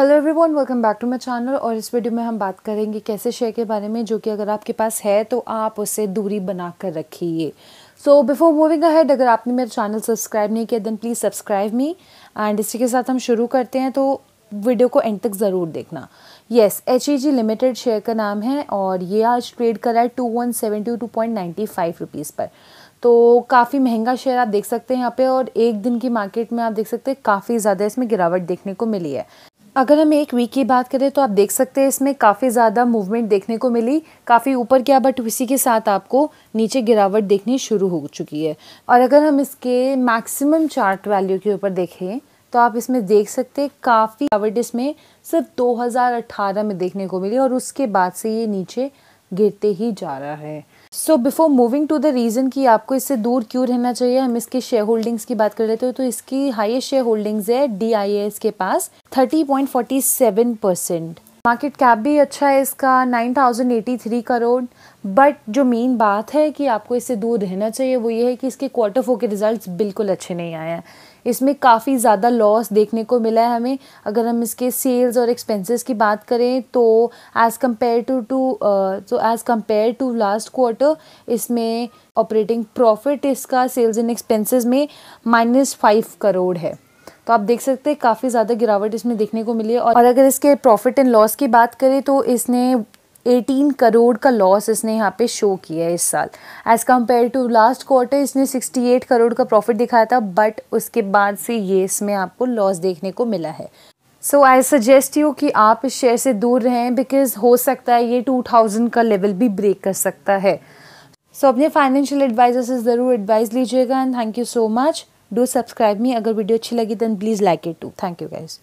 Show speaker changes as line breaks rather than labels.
hello everyone welcome back to my channel और इस video में हम बात करेंगे कैसे शेयर के बारे में जो कि अगर आपके पास है तो आप उससे दूरी बना कर रखिए सो बिफोर मूविंग अहेड अगर आपने मेरा चैनल सब्सक्राइब नहीं किया then please subscribe me and इसी के साथ हम शुरू करते हैं तो वीडियो को एंड तक ज़रूर देखना yes H E G limited share का नाम है और ये आज ट्रेड करा है two one seven two point ninety five rupees पर तो काफ़ी महंगा शेयर आप देख सकते हैं यहाँ पे और एक दिन की मार्केट में आप देख सकते हैं काफ़ी ज़्यादा इसमें गिरावट देखने को मिली है अगर हम एक वीक की बात करें तो आप देख सकते हैं इसमें काफ़ी ज़्यादा मूवमेंट देखने को मिली काफ़ी ऊपर गया बट उसी के साथ आपको नीचे गिरावट देखनी शुरू हो चुकी है और अगर हम इसके मैक्सिमम चार्ट वैल्यू के ऊपर देखें तो आप इसमें देख सकते हैं काफ़ी गिरावट इसमें सिर्फ 2018 में देखने को मिली और उसके बाद से ये नीचे गिरते ही जा रहा है so before moving to the reason कि आपको इससे दूर क्यों रहना चाहिए हम इसके शेयर होल्डिंग्स की बात कर लेते हो तो इसकी हाईएस्ट शेयर होल्डिंग्स है डी के पास thirty point forty seven percent market cap भी अच्छा है इसका nine thousand eighty three crore but जो मेन बात है कि आपको इससे दूर रहना चाहिए वो ये है कि इसके क्वार्टर फोर के रिजल्ट्स बिल्कुल अच्छे नहीं आए हैं इसमें काफ़ी ज़्यादा लॉस देखने को मिला है हमें अगर हम इसके सेल्स और एक्सपेंसेस की बात करें तो एज़ कम्पेयर टू टू तो as compare to last quarter इसमें ऑपरेटिंग प्रॉफिट इसका सेल्स एंड एक्सपेंसेस में माइनस फाइव करोड़ है तो आप देख सकते हैं काफ़ी ज़्यादा गिरावट इसमें देखने को मिली है और अगर इसके प्रॉफिट एंड लॉस की बात करें तो इसने 18 करोड़ का लॉस इसने यहाँ पे शो किया है इस साल as compare to last quarter इसने 68 करोड़ का प्रॉफिट दिखाया था बट उसके बाद से ये इसमें आपको लॉस देखने को मिला है सो आई सजेस्ट यू कि आप इस शेयर से दूर रहें बिकॉज हो सकता है ये 2000 का लेवल भी ब्रेक कर सकता है सो so, अपने फाइनेंशियल एडवाइज़र से ज़रूर एडवाइस लीजिएगा and thank you so much do subscribe me अगर वीडियो अच्छी लगी then please like it too thank you guys